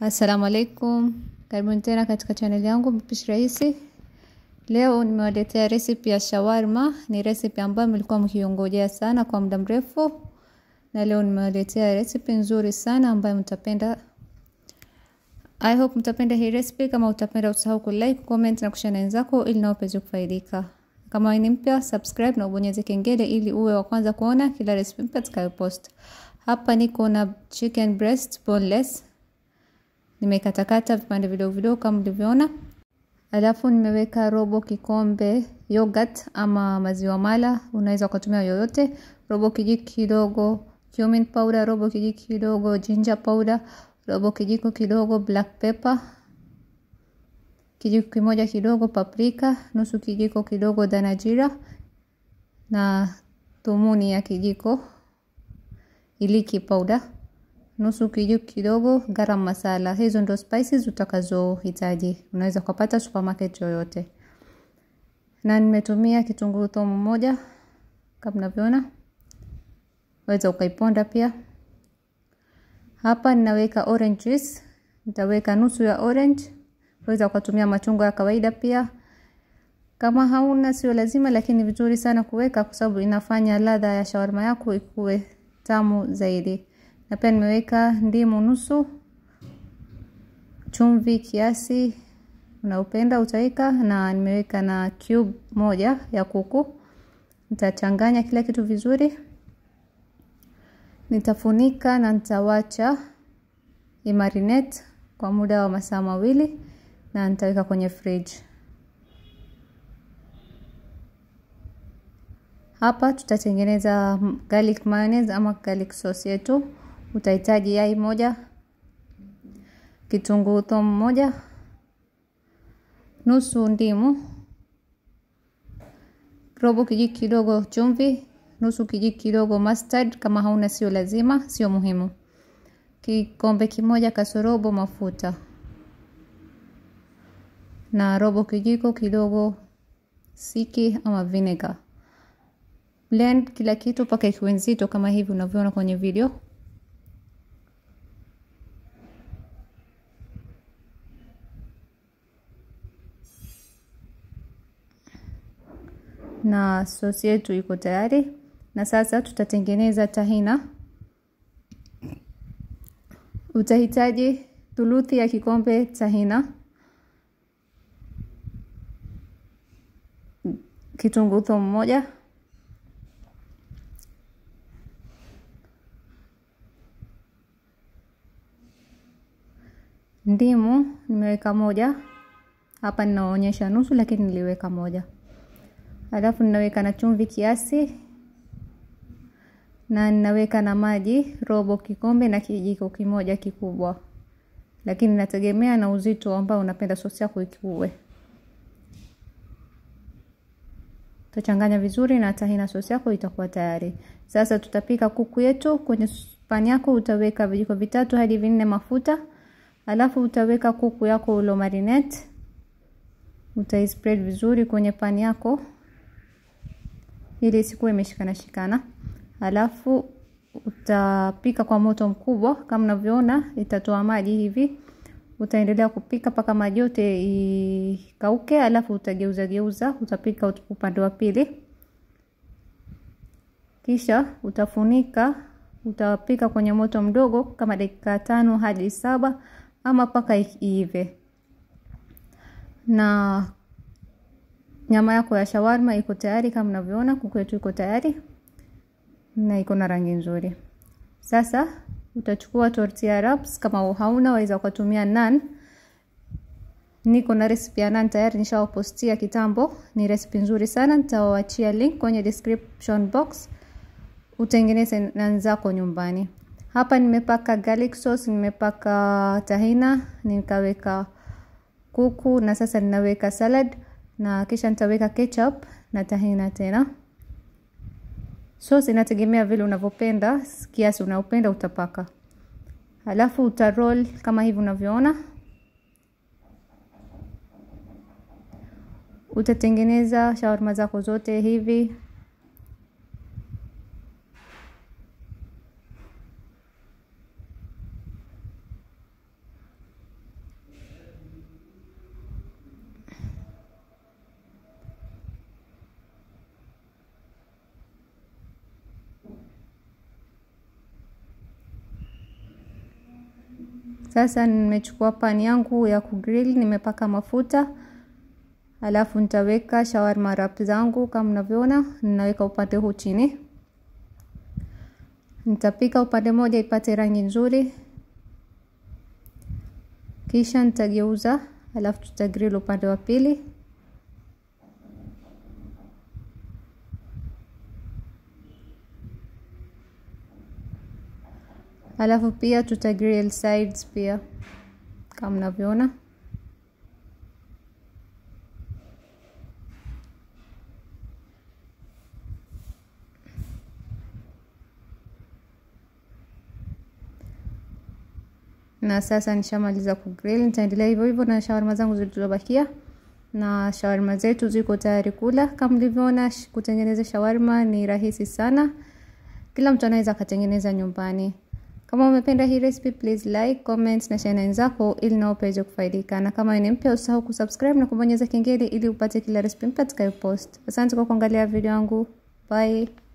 Assalamu alaikum, karibuni tena katika channel yangu mpishi rahisi. Leo nimewaletea recipe ya shawarma. Ni recipe ambayo mlikuwa mkiongojea sana kwa muda mrefu, na leo nimewaletea recipe nzuri sana ambayo mtapenda. I hope mtapenda hii recipe. Kama utapenda, usahau ku like, comment na kushare na wenzako, ili nao peze kufaidika. Kama ni mpya, subscribe na ubonyeze kengele ili uwe wa kwanza kuona kila recipe mpya tukayopost. Hapa niko na chicken breast boneless nimekatakata vipande vidogo vidogo kama mlivyoona alafu nimeweka robo kikombe yogurt ama maziwa mala unaweza ukatumia yoyote robo kijiko kidogo cumin powder robo kijiko kidogo ginger powder robo kijiko kidogo black pepper kijiko kimoja kidogo paprika nusu kijiko kidogo danajira na thumuni ya kijiko iliki powder nusu kijiko kidogo garam masala. Hizo ndo spices utakazohitaji, unaweza ukapata supermarket yoyote. Na nimetumia kitunguu thomu moja kama mnavyoona, waweza ukaiponda pia. Hapa ninaweka orange juice, nitaweka nusu ya orange. Waweza ukatumia machungwa ya kawaida pia. Kama hauna sio lazima, lakini vizuri sana kuweka kwa sababu inafanya ladha ya shawarma yako ikuwe tamu zaidi na pia nimeweka ndimu nusu chumvi kiasi unaupenda utaweka na nimeweka na cube moja ya kuku nitachanganya kila kitu vizuri nitafunika na nitawacha imarinate kwa muda wa masaa mawili na nitaweka kwenye fridge hapa tutatengeneza garlic mayonnaise ama garlic sauce yetu Utahitaji yai moja, kitunguu thomu moja, nusu ndimu, robo kijiko kidogo chumvi, nusu kijiko kidogo mustard. Kama hauna sio lazima, sio muhimu. Kikombe kimoja kasorobo mafuta na robo kijiko kidogo siki ama vinegar. Blend kila kitu mpaka ikiwe nzito kama hivi unavyoona kwenye video. na sosi yetu iko tayari na sasa tutatengeneza tahina utahitaji thuluthi ya kikombe tahina kitunguu thomu moja ndimu nimeweka moja hapa ninaonyesha nusu lakini niliweka moja alafu ninaweka na chumvi kiasi na ninaweka na maji robo kikombe na kijiko kimoja kikubwa, lakini nategemea na uzito ambao unapenda sosi yako ikiwe. Tutachanganya vizuri na tahina sosi yako itakuwa tayari. Sasa tutapika kuku yetu. Kwenye pani yako utaweka vijiko vitatu hadi vinne mafuta, alafu utaweka kuku yako ulo marinate, utaispread vizuri kwenye pani yako ili isikuwe imeshikana shikana alafu utapika kwa moto mkubwa kama unavyoona itatoa maji hivi utaendelea kupika mpaka maji yote ikauke alafu utageuza geuza utapika upande wa pili kisha utafunika utapika kwenye moto mdogo kama dakika tano hadi saba ama mpaka iive na nyama yako ya shawarma iko tayari kama mnavyoona kuku yetu iko tayari na iko na rangi nzuri sasa utachukua tortilla wraps kama hauna waweza kutumia nan niko na recipe ya nan tayari nishawapostia kitambo ni recipe nzuri sana nitawaachia link kwenye description box utengeneze nan zako nyumbani hapa nimepaka garlic sauce nimepaka tahina nikaweka kuku na sasa ninaweka salad na kisha nitaweka ketchup na tahina tena. Sauce inategemea vile unavyopenda, kiasi unaopenda utapaka. Halafu utaroll kama hivi unavyoona. Utatengeneza shawarma zako zote hivi sasa nimechukua pani yangu ya kugrill nimepaka mafuta alafu nitaweka shawarma wrap zangu kama mnavyoona ninaweka upande huu chini nitapika upande moja ipate rangi nzuri kisha nitageuza alafu tutagrill upande wa pili alafu pia tuta grill sides pia kama mnavyoona na sasa nishamaliza grill, nitaendelea hivyo hivyo na shawarma zangu zilizobakia na shawarma zetu ziko tayari kula kama mlivyoona kutengeneza shawarma ni rahisi sana kila mtu anaweza akatengeneza nyumbani kama umependa hii recipe please like, comment na share na wenzako ili nao pia kufaidika. Na kama ni mpya usahau kusubscribe na kubonyeza kengele ili upate kila recipe mpya tukayopost. Asante kwa kuangalia video yangu. Bye.